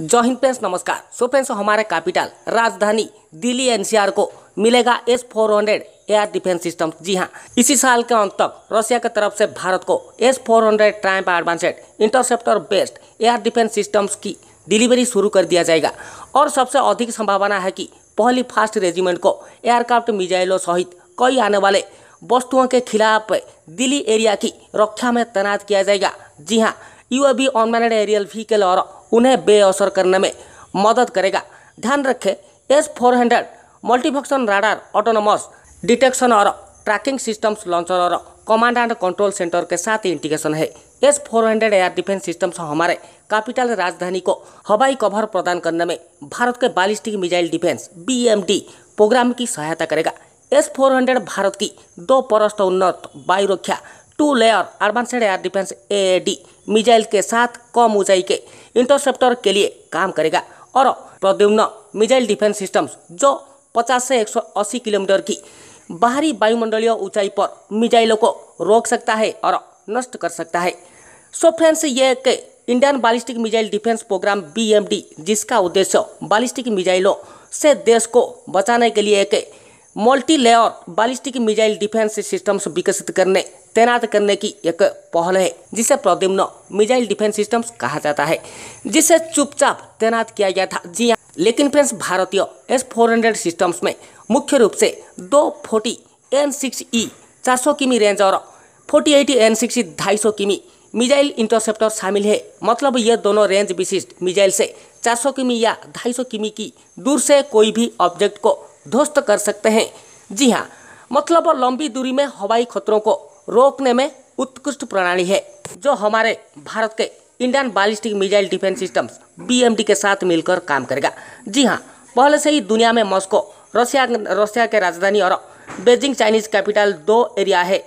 जय हिंद फ्रेंड्स नमस्कार so friends हमारे कैपिटल राजधानी दिल्ली एनसीआर को मिलेगा S four hundred air defence system जी हाँ इसी साल के अंत तक रशिया की तरफ से भारत को S four hundred Triumf advanced interceptor based air defence systems की डिलीवरी शुरू कर दिया जाएगा और सबसे अधिक संभावना है कि पहली फास्ट रेजिमेंट को एयरक्राफ्ट मिजाइलों सहित कई आने वाले वस्तुओं के खिलाफ दिल्ली एरिया की रक्षा में तैनात किया जाएगा जी हाँ यूएवी ऑनमैनेड एरियल व्हीकल और उन्हें बेअसर करने में मदद करेगा ध्यान रखें S four hundred multifunction radar autonomous detection और ट्रैकिंग सिस्टम्स लॉन्चर और कमांड एंड कंट्रोल सेंटर के साथ इंटीग्रेशन है S four hundred air defence systems हमारे कैपिटल राजधानी को हवाई कवर प्रदान करने में भारत के बालिस्टिक मिजाइल डिफेंस बी प्रोग्राम की सहायता करेगा एस फोर हंड्रेड भारत की दो परस्त उन्नत वायुरक्षा two layer urban air defence ए मिजाइल के साथ कम ऊंचाई के इंटरसेप्टर के लिए काम करेगा और प्रद्युम्न मिजाइल डिफेंस सिस्टम जो 50 से 180 किलोमीटर की बाहरी वायुमंडलीय ऊंचाई पर मिजाइलों को रोक सकता है और नष्ट कर सकता है सो फ्रेंड्स ये एक Indian ballistic missile defence programme बी जिसका उद्देश्य बालिस्टिक मिजाइलों से देश को बचाने के लिए एक multi layer ballistic missile defence systems विकसित करने तैनात करने की एक पहल है जिसे प्रद्युम्न मिजाइल डिफेंस सिस्टम्स कहा जाता है जिसे चुपचाप तैनात किया गया था जी हाँ लेकिन फ्रेंड्स भारतीय एस फोर हंड्रेड सिस्टम्स में मुख्य रूप से दो फोर्टी एन सिक्स ई चार सौ किमी रेंज और फोर्टी एट एन सिक्स ढाई सौ किमी मिजाइल इंटरसेप्टर शामिल है मतलब यह दोनों रेंज विशिष्ट मिजाइल से 400 किमी या 250 किमी की दूर से कोई भी ऑब्जेक्ट को ध्वस्त कर सकते हैं जी हाँ मतलब लंबी दूरी में हवाई खतरों को रोकने में उत्कृष्ट प्रणाली है जो हमारे भारत के Indian ballistic missile defence systems BMD के साथ मिलकर काम करेगा जी हाँ पहले से ही दुनिया में मॉस्को रशिया रशिया के राजधानी और बेजिंग चाइनीज कैपिटल दो एरिया है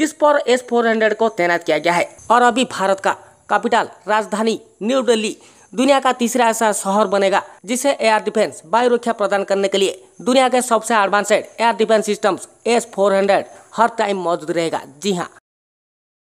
जिस पर एस फोर को तैनात किया गया है और अभी भारत का कैपिटल राजधानी न्यू दिल्ली दुनिया का तीसरा ऐसा शहर बनेगा जिसे एयर डिफेंस वायु रक्षा प्रदान करने के लिए दुनिया के सबसे advanced air defence systems S four hundred हर टाइम मौजूद रहेगा जी हाँ